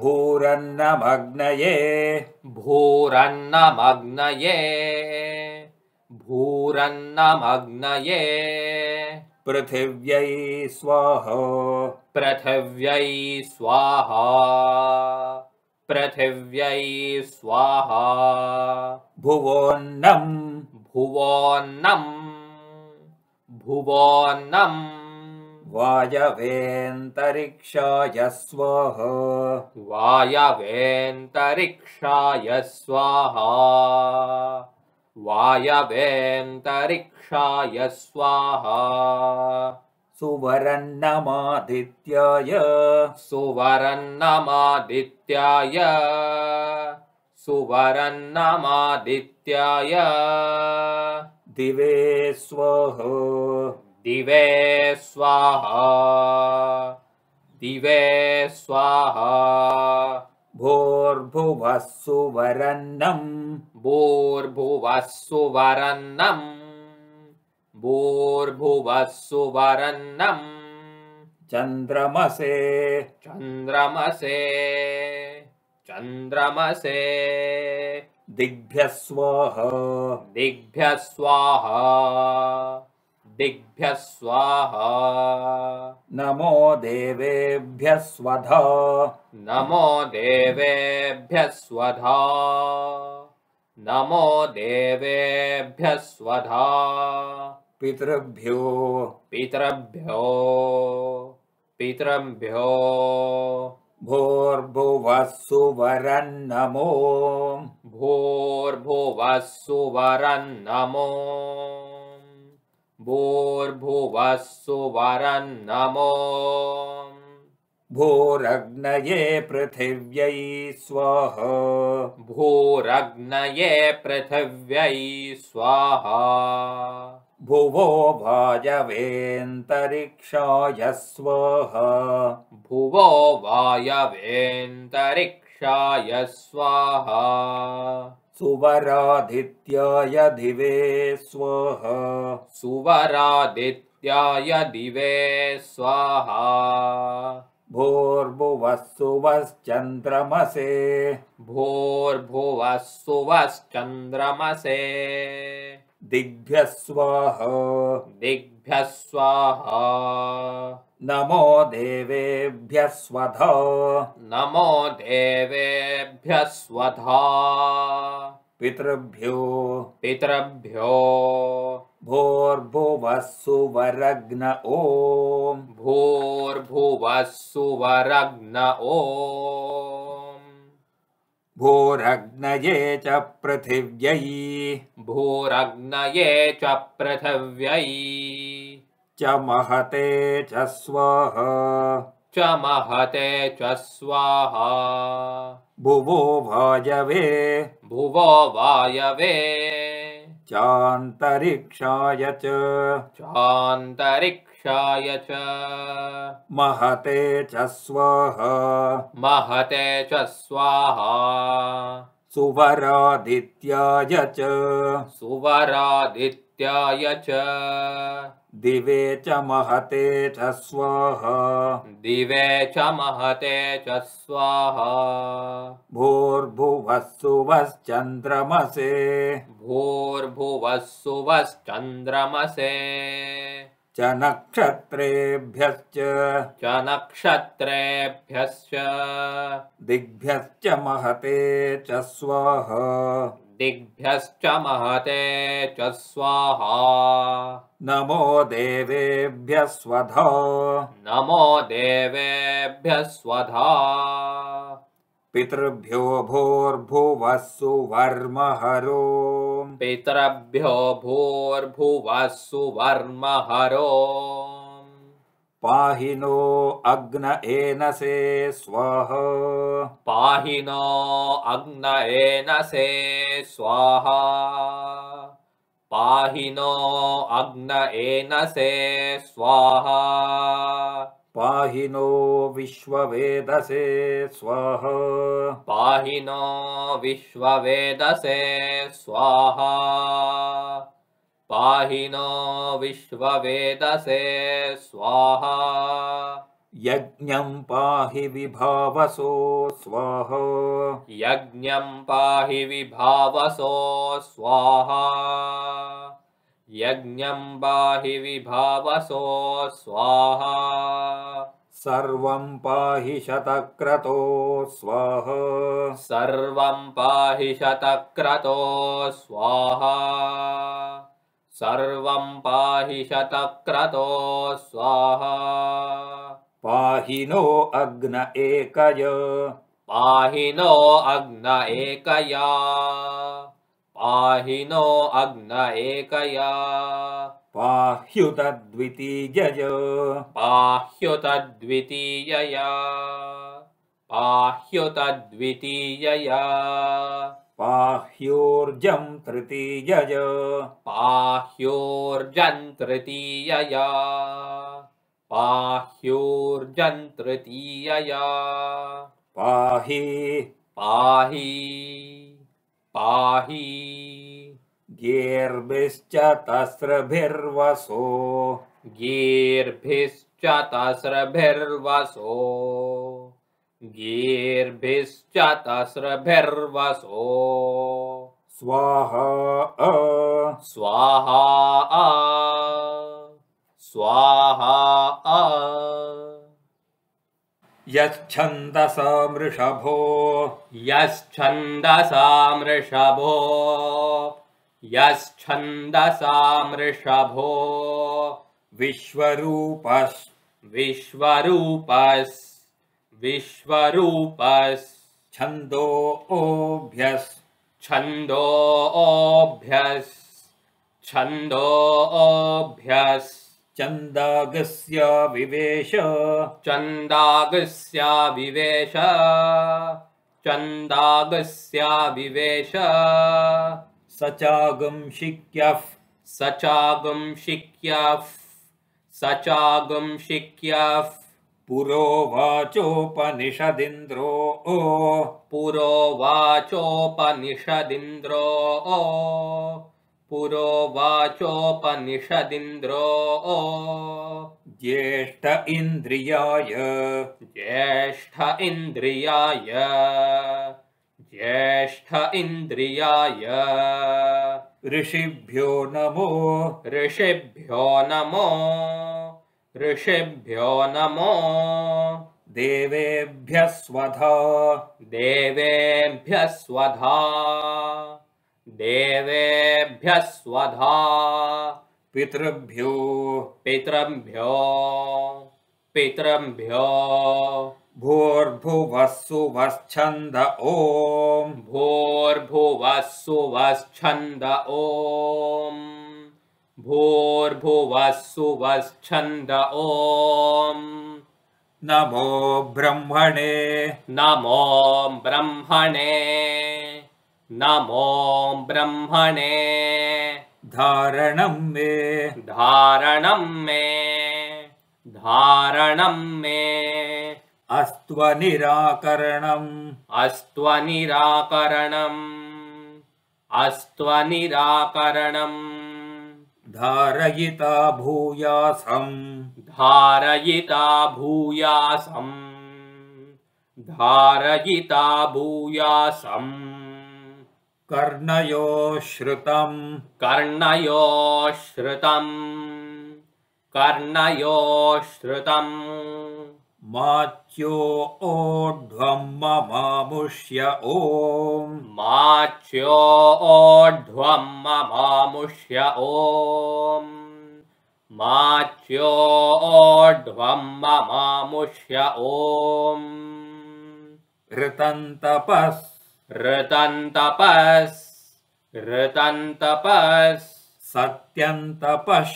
भूरन्नमग्नये भूरन्नमग्नये भूरन्नमग्नये पृथिव्यै स्वाहा पृथिव्यै स्वाहा पृथिव्यै स्वाहा भुवोन्नं भुवोन्नम् भुवोन्नम् वायवेन्तरिक्षाय स्वाहा वायवेन्तरिक्षाय स्वाहा वायवेन्तरिक्षाय स्वाहा सुवरन्नमादित्यय सुवरन्नमादित्यय सुवरन्नमादित्यय दिवे स्व दिवे स्वाहा दिवे स्वाहा भूर्भुवस्सुवरन्नम् भू॒र्भुवस् सुवरन्नम् भू॒र्भुवस् सुवरन्नम् चन्द्रमसे चन्द्रमसे चन्द्रमसे दिग्भ्यः स्वाहा दिग्भ्यः स्वाहा दिग्भ्य स्वाहा नमो देवेभ्य स्वधा नमो स्वधा नमो स्वधा पितृभ्यो पितृभ्यो पितृभ्यो नमो भूर्भुवस्सु वरन् नमो भूर्भुव सुवरन्नमो भूरग्नये पृथिव्यै स्वः भूरग्नये पृथिव्यै स्वाहा भुवो वायवेन्तरिक्षाय स्वः भुवो वायवेन्तरिक्षाय स्वाहा दिवे यदिवे सुवरादित्याय दिवे स्वाहा भू॒र्भुवः सु वश्च॑न्द्रमसे भूर्भुवः दिग्भ्यः वश्च॑न्द्रमसे दिग्भ्य स्वाहा नमो देवेभ्य स्वधा नमो॑ देवेभ्यस्वधा पितृभ्यो पितृभ्यो भोर्भुवस्सुवरग्न ॐ भूर्भुवस्सुवरग्न ओ भूरग्नये च पृथिव्यै भूरग्नये च पृथिव्यै च महते च स्वाः च महते च स्वाहा॑ भुवो वायवे भुवो वायवे चान्तरिक्षाय च चान्तरिक्षाय च महते च स्वाः महते च स्वाहा सुवरादित्याय च सुवरादित्याय च दिवे च महते च स्वाहा दिवे च महते च स्वाहा भूर्भुवस्सुवश्चन्द्रमसे भूर्भुवस्सुवश्चन्द्रमसे च नक्षत्रेभ्यश्च च नक्षत्रेभ्यश्च दिग्भ्यश्च महते च स्वाहा दिग्भ्यश्च महते च स्वाहा नमो देवेभ्य स्वधा नमो देवेभ्य स्वधा पितृभ्यो भू॒र्भुवः वर्म हरो पितृभ्यो भूर्भुवः हरो पाहि नो अग्न एनसे स्वाह पाहि नो अग्न एनसे स्वाहा पाहि नो अग्न एनसे स्वाहा पाहि नो विश्ववेदसे स्वाह पाहि नो विश्ववेदसे स्वाहा पाहिनो विश्ववेदसे स्वाहा यज्ञं पाहि विभावसो स्वाहा यज्ञं पाहि विभावसो स्वाहा यज्ञं पाहि विभावसो स्वाहा सर्वं पाहि शतक्रतो स्वाहा सर्वं पाहि शतक्रतो स्वाहा सर्वं पाहि शतक्रतो स्वाहा पाहि नो अग्न एकय पाहि नो अग्न एकया पाहि नो अग्न एकया पाह्युत द्वितीयया पाह्युत द्वितीयया पाह्योर्जं पाह्योर्जं पाह्योर्जन्तृतीयय पाह्योर्जं पाह्योर्जन्तृतीयया पाहि पाहि पाहि गेर्भिश्च तस्रभिर्वसो गीर्भिश्चतस्रभिर्वसो स्वाहा स्वाहा स्वाहा यच्छन्दस मृषभो यच्छन्दसा मृषभो मृषभो विश्वरूपस् विश्वरूपस् विश्वरूपस् ओभ्यस् छन्दो ओभ्यस् छन्दो ओभ्यस् विवेश छन्दागस्य विवेश चन्दागस्या विवेश शिक्यः स चागं शिक्यः स चागं शिक्यः पुरोवाचोपनिषदिन्द्रो ओ पुरोवाचोपनिषदिन्द्रो ओ पुरोवाचोपनिषदिन्द्रो ओ ज्येष्ठ इन्द्रियाय ज्येष्ठ इन्द्रियाय ज्येष्ठ इन्द्रियाय ऋषिभ्यो नमो ऋषिभ्यो नमो ऋषिभ्यो नमो देवेभ्य स्वधा देवेभ्यस्वधा देवेभ्यस्वधा पितृभ्यो पितृभ्यो पितृभ्यो वश्छन्द ॐ भूर्भुवस्सु ॐ भूर्भुव सुवच्छन्द नमो ब्रह्मणे नमो ब्रह्मणे नमो ब्रह्मणे धारणं मे धारणं मे धारणं मे अस्त्वनिराकरणम् अस्त्वनिराकरणम् अस्त्वनिराकरणम् धारयिता भूयासम् धारयिता भूयासम् धारयिता भूयासम् कर्णयो श्रुतं कर्णयो श्रुतम् माच्यो ओढ्वं ममामुष्य ॐ माच्यो ममामुष्य ॐ ं ममामुष्य ॐ ऋतन्तपस् ऋतन्तपस् ऋतन्तपस् सत्यन्तपश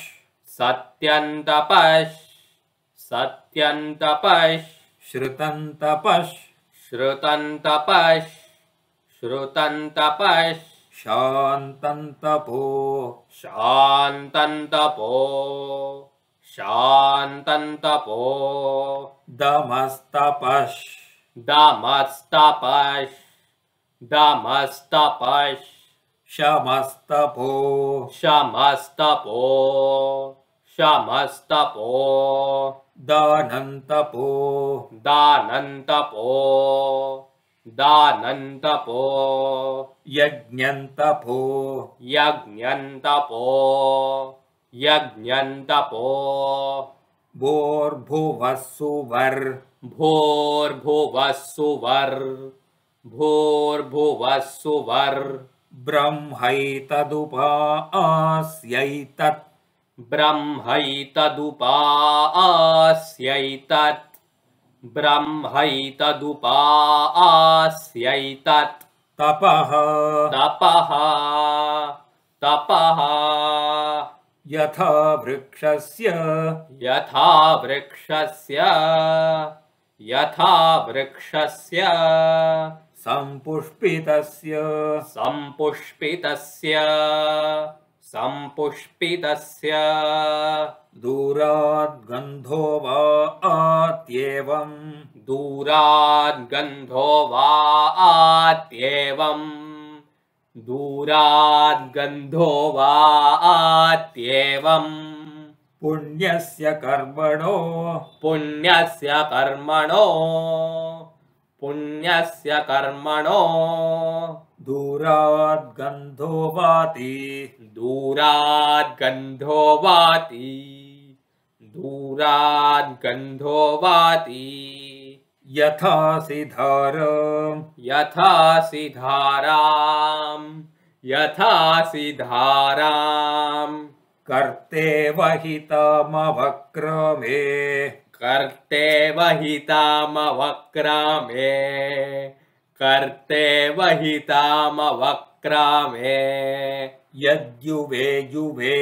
सत्यन्तपस् सत्यन्त पश्रुतन्तपश श्रुतन्तपश श्रुतन्त पश शान्तपो शान्तपो शान्तन्तपो दमस्तपश दमस्तपश् दमस्तपश शमस्तपो शमस्तपो शमस्तपो दानन्तपो दानन्तपो दानन्तपो यज्ञन्तपो यज्ञन्तपो यज्ञन्तपो भोर्भुवस्सुवर् भोर्भुवस्सुवर् भो॒र्भुवस्सुवर् ब्रह्मै तदुपास्यैतत् ब्रह्मै ब्रह्मैतदुपास्यैतत् तपः तपः तपः यथा वृक्षस्य यथा वृक्षस्य यथा वृक्षस्य सम्पुष्पितस्य सम्पुष्पितस्य सम्पुष्पितस्य गन्धो वा आत्येवम् दूराद् गन्धो वा आत्येवम् दूराद्गन्धो वात्येवम् पुण्यस्य कर्मणो पुण्यस्य कर्मणो पुण्यस्य कर्मणो दूराद्गन्धो वाति दूराद् गन्धो वाति दूराद्गन्धो वाति यथा यथासिधार यथासिधाराम यथासिधाराम कर्ते वहितामवक्रमे कर्ते वहितामवक्रामे कर्ते वहितामवक्रामे यद्युवे युवे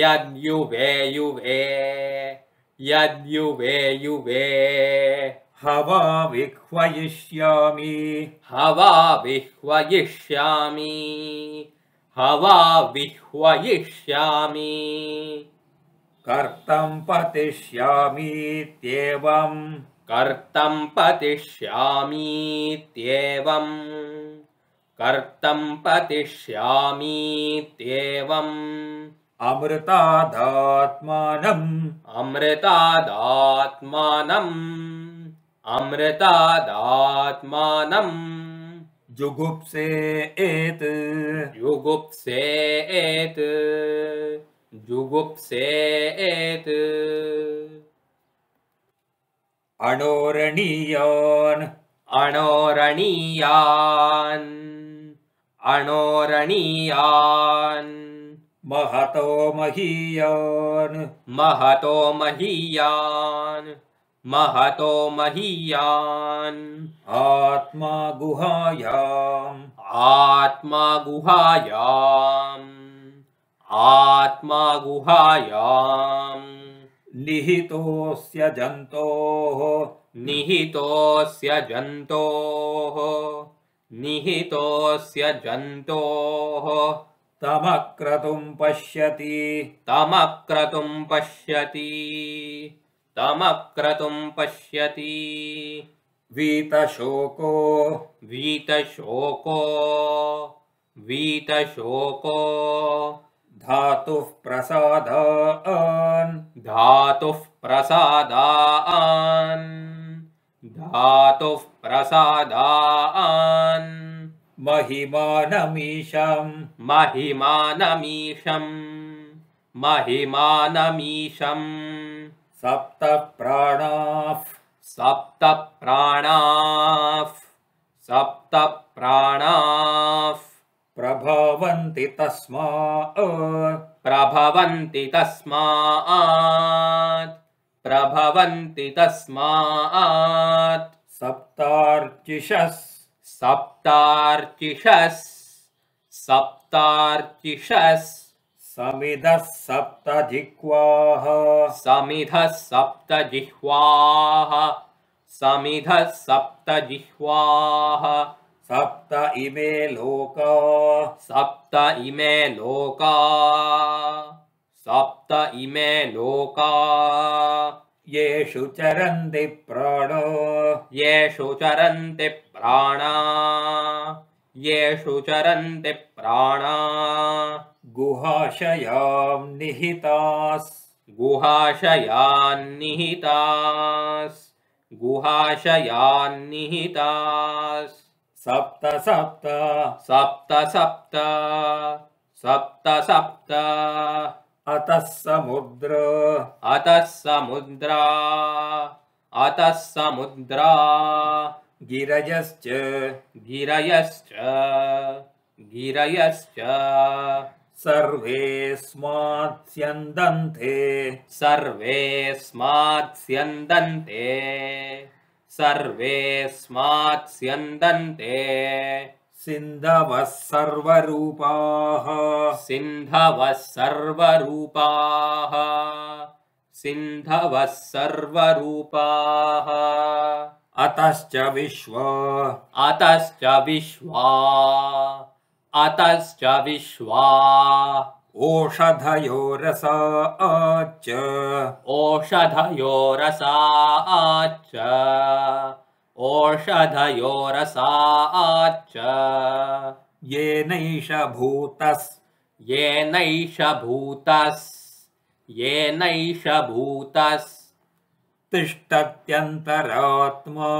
यद्युवे युवे यद्युवे युवे हवा विह्वयिष्यामि हवा विह्वयिष्यामि हवा विह्वयिष्यामि कर्तम् पतिष्यामीत्येवम् पतिष्यामि पतिष्यामीत्येवम् कर्तं पतिष्यामीत्येवम् अमृतादात्मानम् अमृतादात्मानम् अमृतादात्मानं जुगुप्से जुगुप्सेत् जुगुप्से अणोरणीयोन् अणोरणीयान् अणोरणीयान् महतो महीयान् महतो महीयान् महतो महीयान् आत्मा गुहायाम् आत्मा गुहायाम् आत्मा गुहायाम् निहितोऽस्य जन्तोः निहितोऽस्य जन्तोः निहितोऽस्य जन्तोः तमक्रतुं पश्यति तमक्रतुं पश्यति तमक्रतुम् पश्यति वीतशोको वीतशोको वीतशोको धातुः प्रसादान् धातुः प्रसादान् धातुः प्रसादान् महिमानमीशम् महिमानमीशम् महिमानमीशम् सप्त प्राणाः सप्त प्राणाः सप्त प्राणाः प्रभवन्ति तस्मा प्रभवन्ति तस्मात् प्रभवन्ति तस्मात् सप्तार्चिषस् सप्तार्चिषस् सप्तार्चिषस् समिधः सप्त जिह्वाः समिधः सप्त जिह्वाः समिधः सप्त जिह्वाः सप्त इमे लोका सप्त इमे लोका सप्त इमे लोका येषु चरन्ति प्राण येषु चरन्ति प्राणा येषु चरन्ति प्राणा गुहाशयां निहितास् गुहाशयान् निहितास् सप्त सप्त सप्त सप्त सप्त सप्त अतः समुद्र अतः समुद्रा अतः समुद्रा गिरयश्च गिरयश्च गिरयश्च सर्वे स्यन्दन्ते सर्वे स्यन्दन्ते सर्वे स्यन्दन्ते सिन्धवः सर्वरूपाः सिन्धवः सर्वरूपाः सिन्धवः सर्वरूपाः अतश्च विश्वा अतश्च विश्वा अतश्च विश्वा रसा च ओषधयो रसा च ओषधयो रसा च येनैष भूतस् येनैष भूतस् येनैष भूतस् तिष्ठत्यन्तरात्मा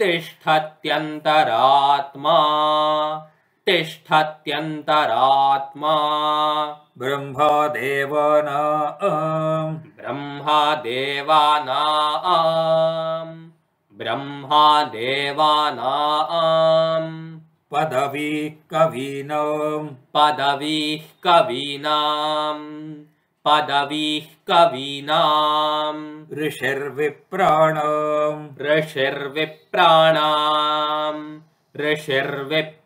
तिष्ठत्यन्तरात्मा तिष्ठत्यन्तरात्मा ब्रह्मा देवाना ब्रह्मा देवाना आ ब्रह्मा देवाना पदवी पदवीः कवीनाम् पदवीः कवीनाम् ऋषिर्विप्राणाम् ऋषिर्विप्राणाम् ऋषिर्विप्राणाम्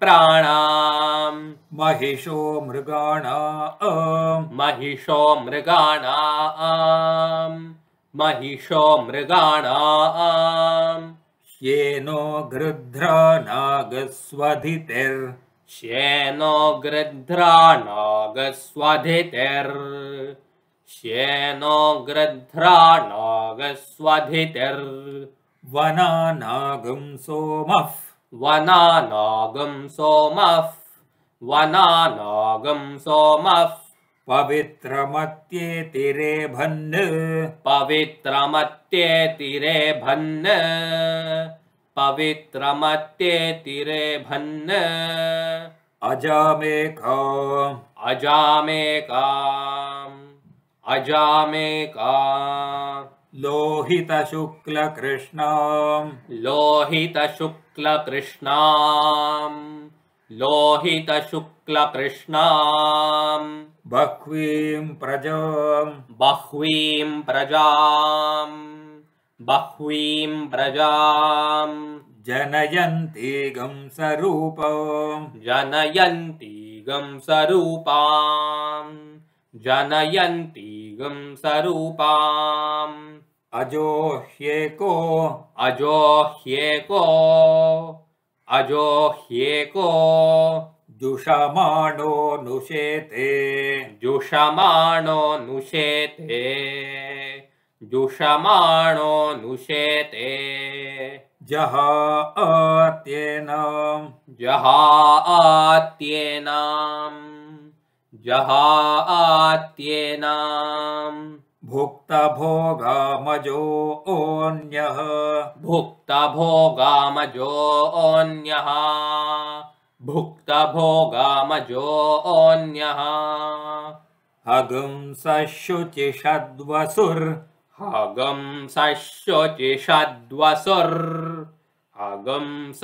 महिषो मृगाणा महिषो मृगाणा आ महिषो मृगाणा आम श्ये नो गृध्रा नागस्वधितिर् श्येनो गृध्राणागस्वधितेर् श्येनो वना नागं सोमः वनानागं सोमः वनानागं सोमः पवित्रमत्येतिरे पवित्र पवित्रमत्येतिरे भन्न भन्न अजामेका अजामेका लोहितशुक्लकृष्णाम् लोहितशुक्लकृष्णाम् लोहितशुक्लकृष्णाम् शुक्लकृष्णा लोहित शुक्लकृष्णा बह्वीं प्रजा बह्वीं जनयन्ति बह्वीं प्रजा जनयन्ति सरूपा जनयन्तीगं जनयन्ति जनयन्तीगं सरूपा अजोह्येको अजोह्येको अजो ह्येको जुषमाणो नुषेते जुषमाणो नुषेते जुषमाणो नुषेते आत्येनाम् जहा आत्येनाम् जहा आत्येनाम् भुक्त भोगामजो ओन्यः भुक्त भोगामजो अन्यः भुक्त भोगामजो ओन्यः अगं स शोचे शद्वसुर अगं स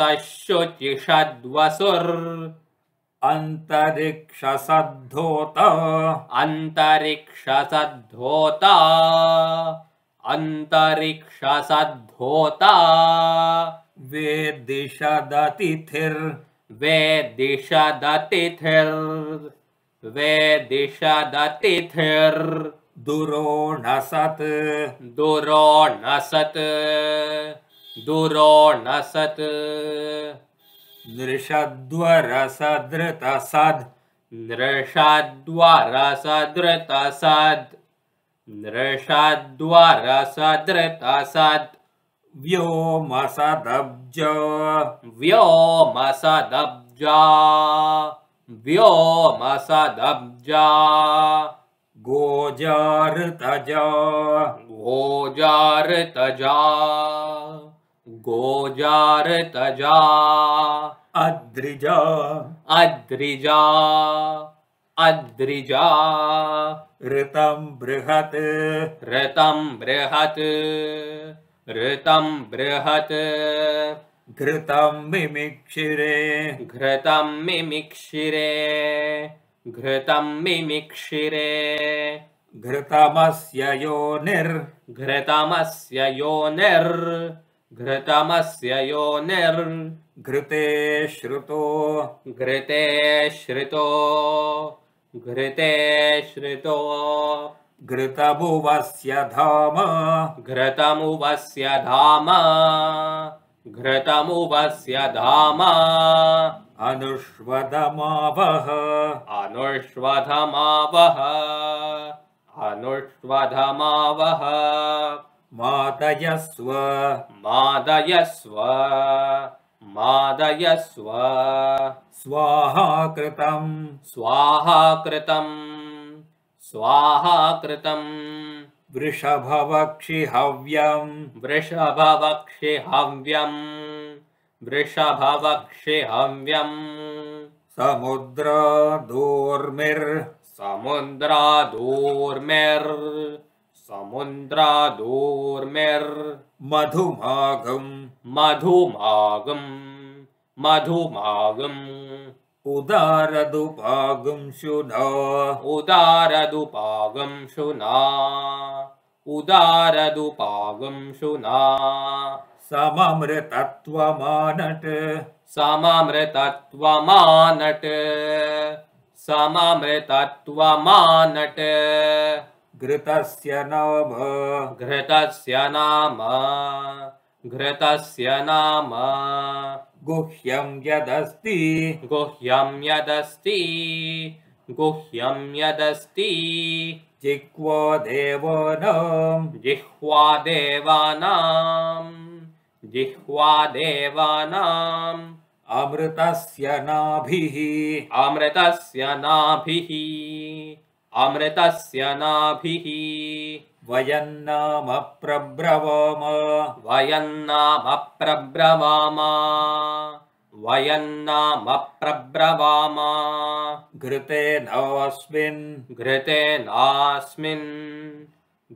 अन्तरिक्षसद्धोत अन्तरिक्षसद्धोत अन्तरिक्षसद्धोत सद्धोता अन्तरिक्ष सद्धोता दुरोणसत् दुरोणसत् दुरोणसत् नृषद्वरसदृतसद् नृषद्वरसदृतसद् नृषद्वरसदृतसद् व्योमसदब्ज व्योमसदब्ज व्योमसदब्ज व्योमसदब्जा व्योमसदब्जा गोजारतजा अद्रिजा अद्रिजा अद्रिजा ऋतं बृहत् ऋतं बृहत् ऋतं बृहत् घृतं मिमिक्षिरे घृतं मिमिक्षिरे घृतं मिमिक्षिरे घृतमस्य योनिर् घृतमस्य योनिर् घृतमस्य यो निर्घृते श्रुतो घृते श्रुतो घृते श्रुतो घृतमुवस्य धाम घृतमुवस्य धाम घृतमुवस्य धाम अनुष्वधमावह अनुष्वधमावह अनुष्वधमावह मादयस्व मादयस्व मादयस्व स्वाहा कृतं स्वाहा कृतम् स्वाहा कृतम् वृषभवक्षि हव्यम् वृषभवक्षि हव्यम् वृषभवक्षि हव्यम् समुद्रा दोर्मिर् समुद्रा समुद्रादूर्मिर्मधुमागम् मधुमागम् मधुमागम् मधुमागम् शुना उदारदुपागं शुना उदारदुपागं शुना सममृतत्वमानट सममृतत्वमानट सममृतत्वमानट घृतस्य नाम घृतस्य नाम घृतस्य नाम गुह्यं यदस्ति गुह्यं यदस्ति गुह्यं यदस्ति जिह्वा देवानां जिह्वा देवानाम् अमृतस्य नाभिः अमृतस्य नाभिः अमृतस्य नाभिः वयं नाम प्रब्रवाम वयं नाम प्रब्रवाम वयं नाम प्रब्रवाम नास्मिन्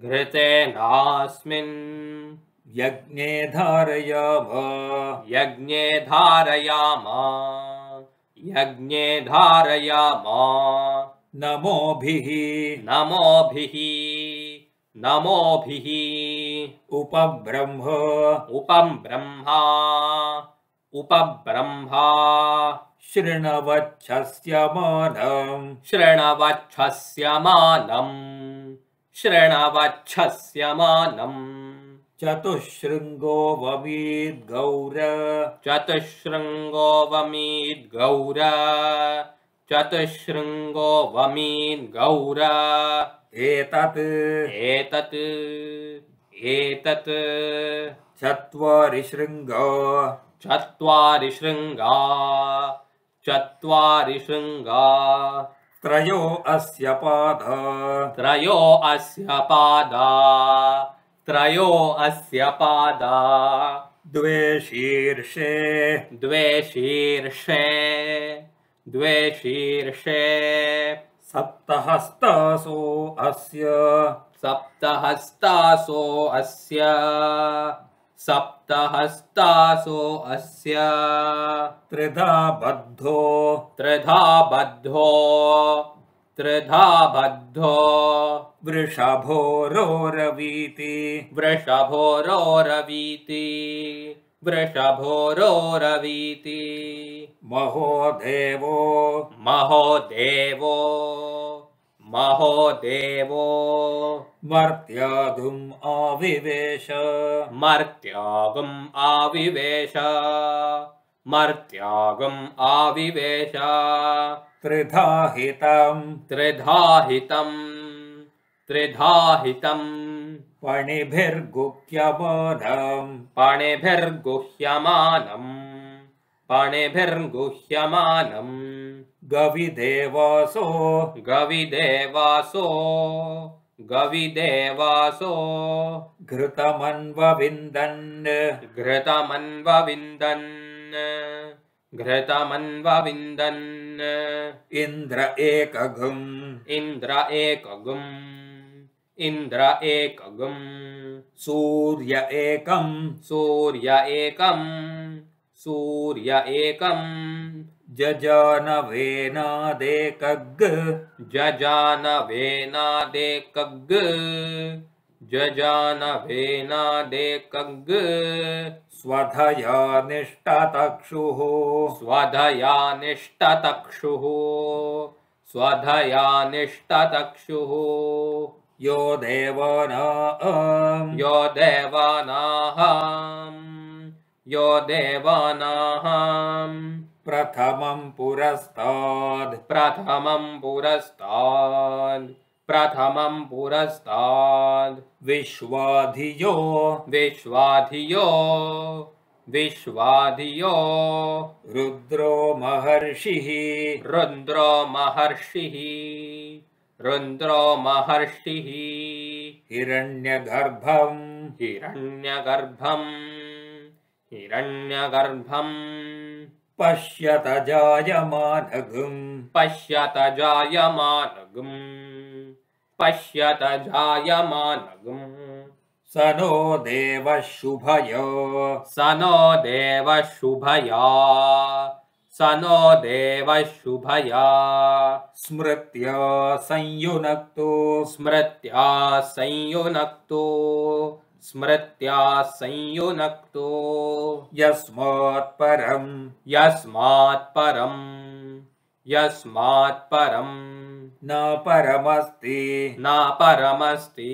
घृते नास्मिन् यज्ञे धारयाम यज्ञे धारयाम यज्ञे धारयाम नमोभिः नमोभिः नमोभिः उपब्रह्म उपं ब्रह्मा उपब्रह्मा शृणवच्छस्य मानम् शृणवच्छस्य मानम् शृणवच्छस्य मानम् चतुःशृङ्गो वमीद्गौर चतुःशृङ्गो वमीद्गौर चतुशृङ्गो वमीन् गौरा एतत् एतत् एतत् चत्वारि चत्वारि शृङ्गा त्रयो अस्य पादा त्रयो अस्य पादा त्रयो अस्य पादा द्वे शीर्षे द्वे शीर्षे द्वे शीर्षे सप्तहस्तासो अस्य सप्तहस्तासो अस्य सप्तहस्तासो अस्य त्रिधा बद्धो त्रिधा बद्धो त्रिधा बद्धो वृषभोरोरवीति वृषभोरोरवीति वृषभोरोरवीति रवीति महो देवो महो देवो महो देवो मर्त्यागुम् आविवेश मर्त्यागुम् आविवेश मर्त्यागुम् आविवेश त्रिधाहितम् त्रिधाहितम् त्रिधाहितम् पणिभिर्गुह्यमानम् पणिभिर्गुह्यमानम् पणिभिर्गुह्यमानम् गविदेवासो गविदेवासो गविदेवासो घृतमन्वविन्दन् घृतमन्वविन्दन् घृतमन्वविन्दन् इन्द्र एकघुम् इन्द्र एकगुम् इन्द्र एकगम् सूर्य एकम् सूर्य एकम् सूर्य एकम् जजानवेनादेकग् जजानवेनादेकग् जजानवेनादेकग् निष्ठतक्षुः स्वधया निष्ठतक्षुः यो देवाना यो देवानाः यो देवानाः प्रथमं पुरस्ताद् प्रथमं पुरस्ताद् प्रथमं पुरस्ताद् विश्वाधियो विश्वाधियो विश्वाधियो रुद्रो महर्षिः रुद्रो महर्षिः रुन्द्रो महर्षिः हिरण्यगर्भम् हिरण्यगर्भम् हिरण्यगर्भम् पश्यत जायमानगुम् पश्यत जायमानगुम् पश्यत जायमानगुम् स नो देवः शुभय स नो देवः शुभया स नो देव शुभया स्मृत्या संयुनक्तो स्मृत्या संयुनक्तो स्मृत्या संयुनक्तो यस्मात्परं यस्मात्परम् यस्मात् परं न परमस्ति न परमस्ति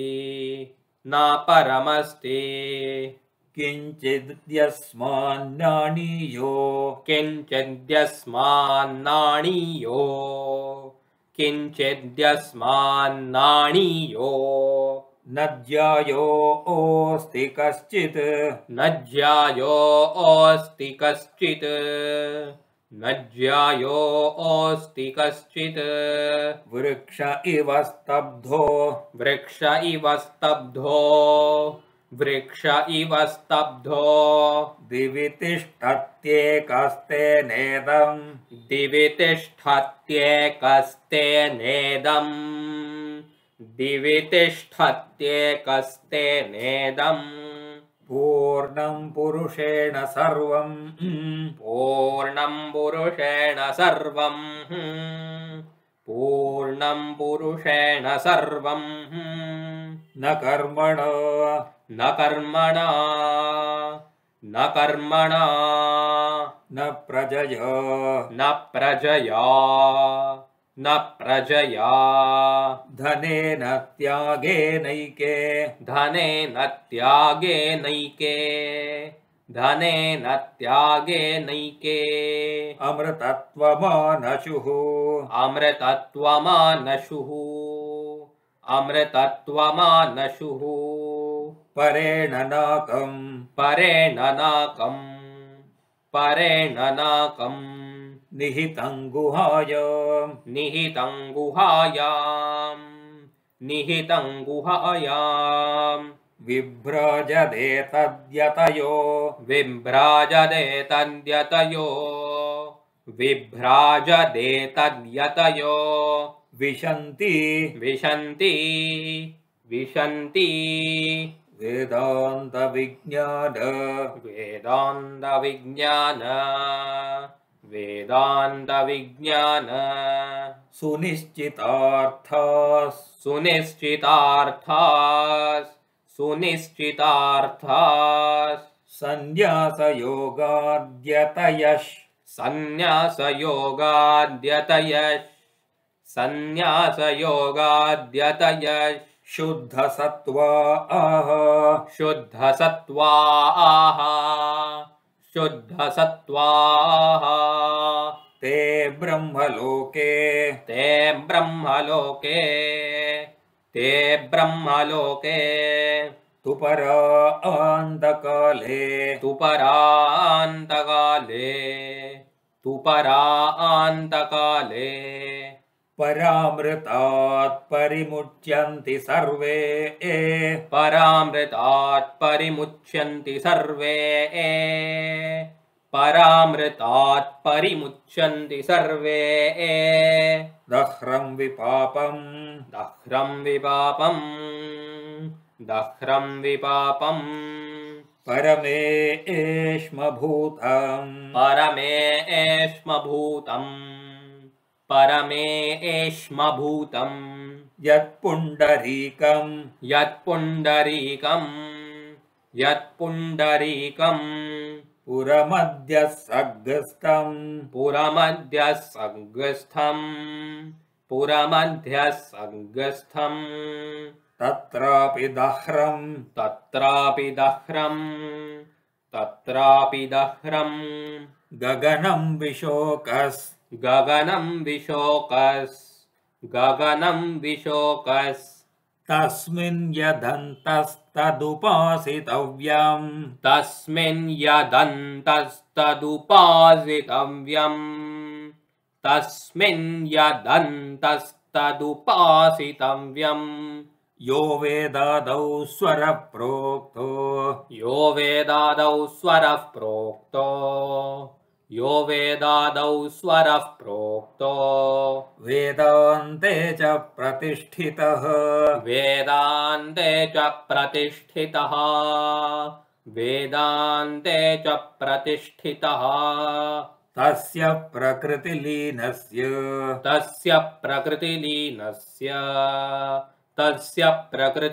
न परमस्ति किञ्चिद्यस्मान्नाणीयो किञ्चिद्यस्मान्नाणीयो किञ्चिद्यस्मान्नाणीयो यो न ज्यायोऽस्ति कश्चित् न ज्यायोस्ति कश्चित् न ज्यायोस्ति कश्चित् वृक्ष स्तब्धो वृक्ष इव स्तब्धो वृक्ष इव स्तब्धो दिवि तिष्ठत्येकस्ते नेदम् दिवि तिष्ठत्येकस्ते नेदम् दिवि तिष्ठत्येकस्ते नेदम् पूर्णं पुरुषेण सर्वम् पूर्णम् पुरुषेण सर्वम् पूर्णम् पुरुषेण सर्वम् न कर्मण न कर्मणा न कर्मणा न प्रजया न प्रजया न प्रजया धनेन त्यागेनैके धनेन त्यागेनैके धनेन नैके अमृतत्वमानशुः अमृतत्वमानशुः अमृतत्वमानशुः परेण नाकं परेणनाकम् परेण नाकं निहितं गुहायाम् निहितं विभ्राजदे निहितं विभ्राजदे विभ्राजदेतद्यतयो विभ्राजदेतद्यतयो विभ्राजदेतद्यतयो विशन्ति विशन्ति विशन्ति वेदान्तविज्ञान वेदान्तविज्ञान वेदान्तविज्ञान सुनिश्चितार्थ सुनिश्चितार्था सुनिश्चितार्थास् संन्यासयोगाद्यतयः संन्यासयोगाद्यतयः संन्यासयोगाद्यतय शुद्ध सत्त्वा आह शुद्धसत्त्वा आ शुद्धसत्त्वा ते ब्रह्मलोके ते ब्रह्मलोके ते ब्रह्मलोके तु परा अन्तकाले तु परा अन्तकाले तु परा परामृतात् परिमुच्यन्ति सर्वे ए परामृतात् परिमुच्यन्ति सर्वे ए परामृतात् परिमुच्यन्ति सर्वे ए दह्रं विपापम् दह्रं विपापम् दह्रं विपापम् परमे एष्म भूतम् परमे एष्म भूतम् परमे यत् यत्पुण्डरीकम् यत्पुण्डरीकम् यत्पुण्डरीकम् यत् पुण्डरीकम् सग्रस्थम् पुरमध्यः सग्रस्थम् पुरमध्यः सग्रस्थम् तत्रापि दह्रम् तत्रापि दह्रम् तत्रापि दह्रम् गगनम् विशोकस् गगनं विशोकस् गगनं विशोकस् तस्मिन् यदन्तस्तदुपासितव्यं तस्मिन् यदन्तस्तदुपासितव्यम् तस्मिन् यदन्तस्तदुपासितव्यम् यो वेदादौ स्वरः प्रोक्तो यो वेदादौ स्वरः प्रोक्तो यो वेदादौ स्वरः प्रोक्तो वेदान्ते च प्रतिष्ठितः वेदान्ते च प्रतिष्ठितः वेदान्ते च प्रतिष्ठितः तस्य प्रकृतिलीनस्य तस्य प्रकृतिलीनस्य do not miss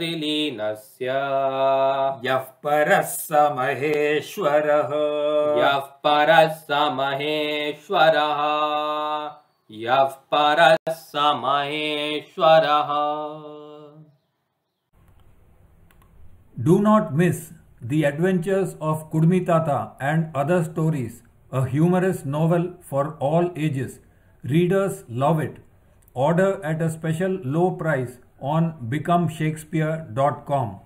the adventures of Kudmi Tata and other stories a humorous novel for all ages readers love it order at a special low price on becomeshakespeare.com.